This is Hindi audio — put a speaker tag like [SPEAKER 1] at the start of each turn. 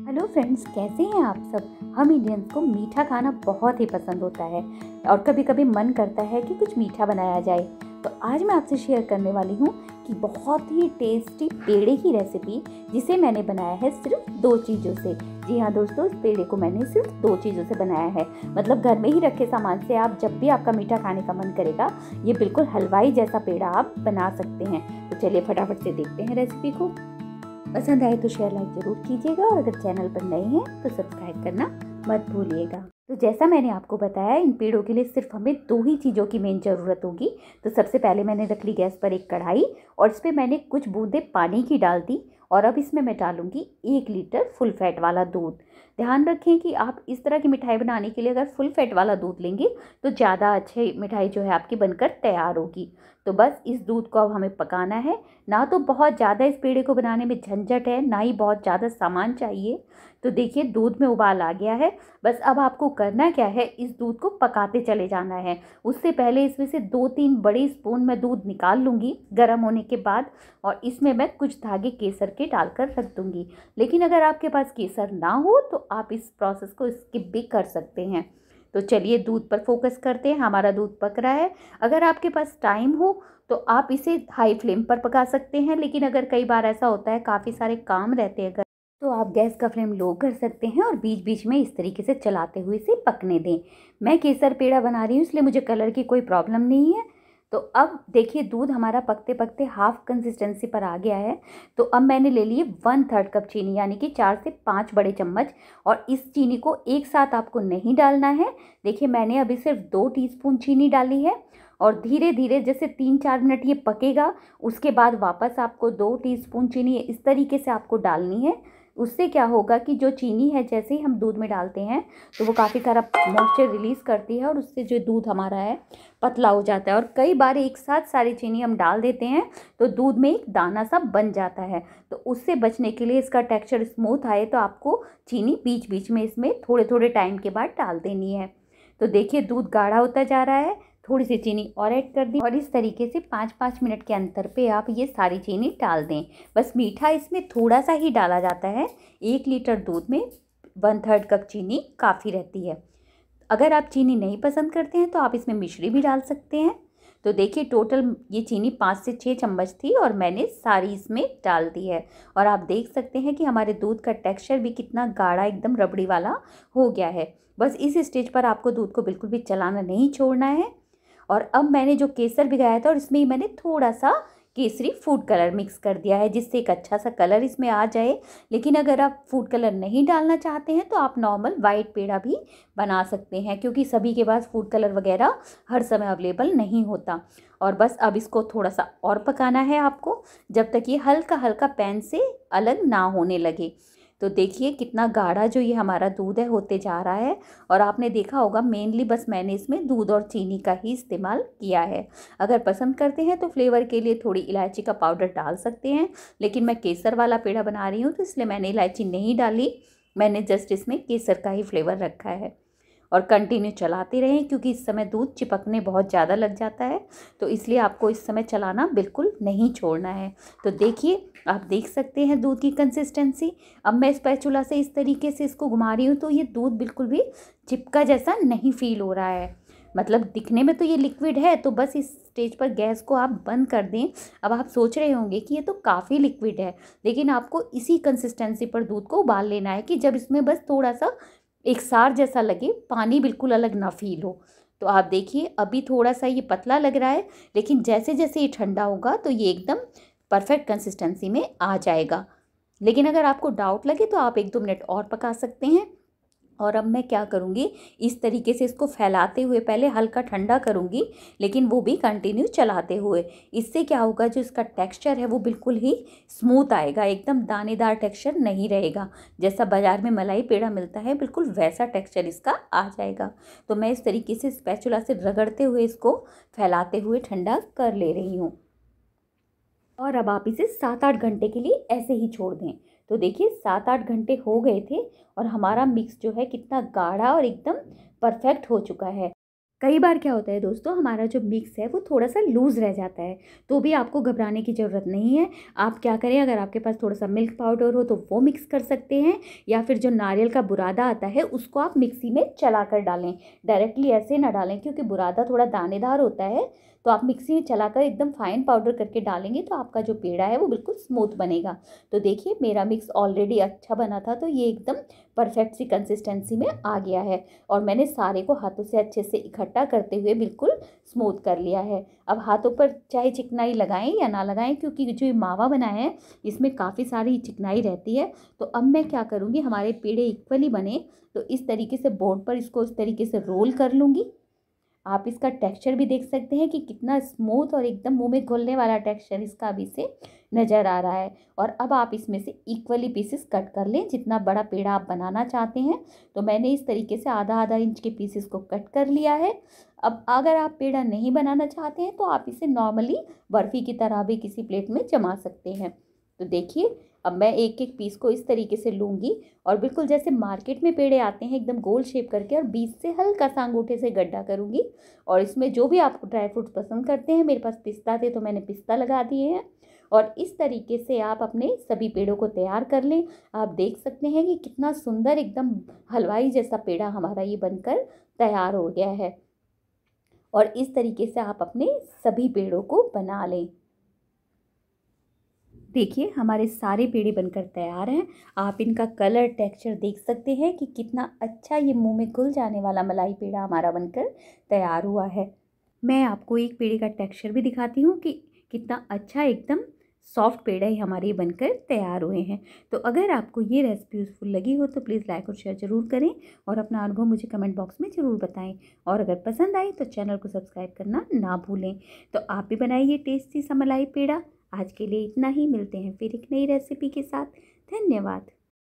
[SPEAKER 1] हेलो फ्रेंड्स कैसे हैं आप सब हम इंडियंस को मीठा खाना बहुत ही पसंद होता है और कभी कभी मन करता है कि कुछ मीठा बनाया जाए तो आज मैं आपसे शेयर करने वाली हूँ कि बहुत ही टेस्टी पेड़े की रेसिपी जिसे मैंने बनाया है सिर्फ दो चीज़ों से जी हाँ दोस्तों इस पेड़े को मैंने सिर्फ दो चीज़ों से बनाया है मतलब घर में ही रखे सामान से आप जब भी आपका मीठा खाने का मन करेगा ये बिल्कुल हलवाई जैसा पेड़ा आप बना सकते हैं तो चलिए फटाफट से देखते हैं रेसिपी को पसंद आए तो शेयर लाइक ज़रूर कीजिएगा और अगर चैनल पर नए हैं तो सब्सक्राइब करना मत भूलिएगा तो जैसा मैंने आपको बताया इन पेड़ों के लिए सिर्फ हमें दो ही चीज़ों की मेन ज़रूरत होगी तो सबसे पहले मैंने रख ली गैस पर एक कढ़ाई और इस पर मैंने कुछ बूंदें पानी की डाल दी और अब इसमें मैं डालूँगी एक लीटर फुल फैट वाला दूध ध्यान रखें कि आप इस तरह की मिठाई बनाने के लिए अगर फुल फैट वाला दूध लेंगे तो ज़्यादा अच्छी मिठाई जो है आपकी बनकर तैयार होगी तो बस इस दूध को अब हमें पकाना है ना तो बहुत ज़्यादा इस पेड़े को बनाने में झंझट है ना ही बहुत ज़्यादा सामान चाहिए तो देखिए दूध में उबाल आ गया है बस अब आपको करना क्या है इस दूध को पकाते चले जाना है उससे पहले इसमें से दो तीन बड़े स्पून मैं दूध निकाल लूँगी गर्म होने के बाद और इसमें मैं कुछ धागे केसर के डालकर रख दूँगी लेकिन अगर आपके पास केसर ना हो तो तो आप इस प्रोसेस को स्किप भी कर सकते हैं तो चलिए दूध पर फोकस करते हैं हमारा दूध पक रहा है अगर आपके पास टाइम हो तो आप इसे हाई फ्लेम पर पका सकते हैं लेकिन अगर कई बार ऐसा होता है काफ़ी सारे काम रहते हैं अगर तो आप गैस का फ्लेम लो कर सकते हैं और बीच बीच में इस तरीके से चलाते हुए इसे पकने दें मैं केसर पेड़ा बना रही हूँ इसलिए मुझे कलर की कोई प्रॉब्लम नहीं है तो अब देखिए दूध हमारा पकते पकते हाफ़ कंसिस्टेंसी पर आ गया है तो अब मैंने ले लिए वन थर्ड कप चीनी यानी कि चार से पाँच बड़े चम्मच और इस चीनी को एक साथ आपको नहीं डालना है देखिए मैंने अभी सिर्फ दो टीस्पून चीनी डाली है और धीरे धीरे जैसे तीन चार मिनट ये पकेगा उसके बाद वापस आपको दो टीस्पून चीनी इस तरीके से आपको डालनी है उससे क्या होगा कि जो चीनी है जैसे ही हम दूध में डालते हैं तो वो काफ़ी सारा मॉइस्चर रिलीज़ करती है और उससे जो दूध हमारा है पतला हो जाता है और कई बार एक साथ सारी चीनी हम डाल देते हैं तो दूध में एक दाना सा बन जाता है तो उससे बचने के लिए इसका टेक्स्चर स्मूथ आए तो आपको चीनी बीच बीच में इसमें थोड़े थोड़े टाइम के बाद डाल देनी है तो देखिए दूध गाढ़ा होता जा रहा है थोड़ी सी चीनी और ऐड कर दी और इस तरीके से पाँच पाँच मिनट के अंतर पे आप ये सारी चीनी डाल दें बस मीठा इसमें थोड़ा सा ही डाला जाता है एक लीटर दूध में वन थर्ड कप चीनी काफ़ी रहती है अगर आप चीनी नहीं पसंद करते हैं तो आप इसमें मिश्री भी डाल सकते हैं तो देखिए टोटल ये चीनी पाँच से छः चम्मच थी और मैंने सारी इसमें डाल दी है और आप देख सकते हैं कि हमारे दूध का टेक्सचर भी कितना गाढ़ा एकदम रबड़ी वाला हो गया है बस इस स्टेज पर आपको दूध को बिल्कुल भी चलाना नहीं छोड़ना है और अब मैंने जो केसर भिगाया था और इसमें मैंने थोड़ा सा केसरी फूड कलर मिक्स कर दिया है जिससे एक अच्छा सा कलर इसमें आ जाए लेकिन अगर आप फूड कलर नहीं डालना चाहते हैं तो आप नॉर्मल वाइट पेड़ा भी बना सकते हैं क्योंकि सभी के पास फूड कलर वगैरह हर समय अवेलेबल नहीं होता और बस अब इसको थोड़ा सा और पकाना है आपको जब तक ये हल्का हल्का पैन से अलग ना होने लगे तो देखिए कितना गाढ़ा जो ये हमारा दूध है होते जा रहा है और आपने देखा होगा मेनली बस मैंने इसमें दूध और चीनी का ही इस्तेमाल किया है अगर पसंद करते हैं तो फ्लेवर के लिए थोड़ी इलायची का पाउडर डाल सकते हैं लेकिन मैं केसर वाला पेड़ा बना रही हूँ तो इसलिए मैंने इलायची नहीं डाली मैंने जस्ट इसमें केसर का ही फ्लेवर रखा है और कंटिन्यू चलाते रहें क्योंकि इस समय दूध चिपकने बहुत ज़्यादा लग जाता है तो इसलिए आपको इस समय चलाना बिल्कुल नहीं छोड़ना है तो देखिए आप देख सकते हैं दूध की कंसिस्टेंसी अब मैं स्पैचुला से इस तरीके से इसको घुमा रही हूँ तो ये दूध बिल्कुल भी चिपका जैसा नहीं फील हो रहा है मतलब दिखने में तो ये लिक्विड है तो बस इस स्टेज पर गैस को आप बंद कर दें अब आप सोच रहे होंगे कि ये तो काफ़ी लिक्विड है लेकिन आपको इसी कंसिस्टेंसी पर दूध को उबाल लेना है कि जब इसमें बस थोड़ा सा एक सार जैसा लगे पानी बिल्कुल अलग ना फील हो तो आप देखिए अभी थोड़ा सा ये पतला लग रहा है लेकिन जैसे जैसे ये ठंडा होगा तो ये एकदम परफेक्ट कंसिस्टेंसी में आ जाएगा लेकिन अगर आपको डाउट लगे तो आप एक दो मिनट और पका सकते हैं और अब मैं क्या करूँगी इस तरीके से इसको फैलाते हुए पहले हल्का ठंडा करूँगी लेकिन वो भी कंटिन्यू चलाते हुए इससे क्या होगा जो इसका टेक्सचर है वो बिल्कुल ही स्मूथ आएगा एकदम दानेदार टेक्सचर नहीं रहेगा जैसा बाज़ार में मलाई पेड़ा मिलता है बिल्कुल वैसा टेक्सचर इसका आ जाएगा तो मैं इस तरीके से स्पैचुला से रगड़ते हुए इसको फैलाते हुए ठंडा कर ले रही हूँ और अब आप इसे सात आठ घंटे के लिए ऐसे ही छोड़ दें तो देखिए सात आठ घंटे हो गए थे और हमारा मिक्स जो है कितना गाढ़ा और एकदम परफेक्ट हो चुका है कई बार क्या होता है दोस्तों हमारा जो मिक्स है वो थोड़ा सा लूज़ रह जाता है तो भी आपको घबराने की ज़रूरत नहीं है आप क्या करें अगर आपके पास थोड़ा सा मिल्क पाउडर हो तो वो मिक्स कर सकते हैं या फिर जो नारियल का बुरादा आता है उसको आप मिक्सी में चला कर डालें डायरेक्टली ऐसे ना डालें क्योंकि बुरादा थोड़ा दानेदार होता है तो आप मिक्सी में चलाकर एकदम फाइन पाउडर करके डालेंगे तो आपका जो पेड़ा है वो बिल्कुल स्मूथ बनेगा तो देखिए मेरा मिक्स ऑलरेडी अच्छा बना था तो ये एकदम परफेक्ट सी कंसिस्टेंसी में आ गया है और मैंने सारे को हाथों से अच्छे से इकट्ठा खट्टा करते हुए बिल्कुल स्मूथ कर लिया है अब हाथों पर चाहे चिकनाई लगाएं या ना लगाएं क्योंकि जो ये मावा बनाया है इसमें काफ़ी सारी चिकनाई रहती है तो अब मैं क्या करूँगी हमारे पेड़े इक्वली बने तो इस तरीके से बोर्ड पर इसको इस तरीके से रोल कर लूँगी आप इसका टेक्सचर भी देख सकते हैं कि कितना स्मूथ और एकदम मुंह में घुलने वाला टेक्सचर इसका अभी से नज़र आ रहा है और अब आप इसमें से इक्वली पीसेस कट कर लें जितना बड़ा पेड़ा आप बनाना चाहते हैं तो मैंने इस तरीके से आधा आधा इंच के पीसेस को कट कर लिया है अब अगर आप पेड़ा नहीं बनाना चाहते हैं तो आप इसे नॉर्मली बर्फ़ी की तरह भी किसी प्लेट में जमा सकते हैं तो देखिए अब मैं एक एक पीस को इस तरीके से लूँगी और बिल्कुल जैसे मार्केट में पेड़े आते हैं एकदम गोल शेप करके और बीच से हल्का सा अंगूठे से गड्ढा करूँगी और इसमें जो भी आपको ड्राई फ्रूट्स पसंद करते हैं मेरे पास पिस्ता थे तो मैंने पिस्ता लगा दिए हैं और इस तरीके से आप अपने सभी पेड़ों को तैयार कर लें आप देख सकते हैं कि कितना सुंदर एकदम हलवाई जैसा पेड़ा हमारा ये बनकर तैयार हो गया है और इस तरीके से आप अपने सभी पेड़ों को बना लें देखिए हमारे सारे पेड़े बनकर तैयार हैं आप इनका कलर टेक्सचर देख सकते हैं कि कितना अच्छा ये मुंह में घुल जाने वाला मलाई पेड़ा हमारा बनकर तैयार हुआ है मैं आपको एक पेड़े का टेक्सचर भी दिखाती हूँ कि कितना अच्छा एकदम सॉफ्ट पेड़ा ही हमारे बनकर तैयार हुए हैं तो अगर आपको ये रेसिपी यूज़फुल लगी हो तो प्लीज़ लाइक और शेयर ज़रूर करें और अपना अनुभव मुझे कमेंट बॉक्स में ज़रूर बताएं और अगर पसंद आए तो चैनल को सब्सक्राइब करना ना भूलें तो आप भी बनाइए टेस्टी सा मलाई पेड़ा आज के लिए इतना ही मिलते हैं फिर एक नई रेसिपी के साथ धन्यवाद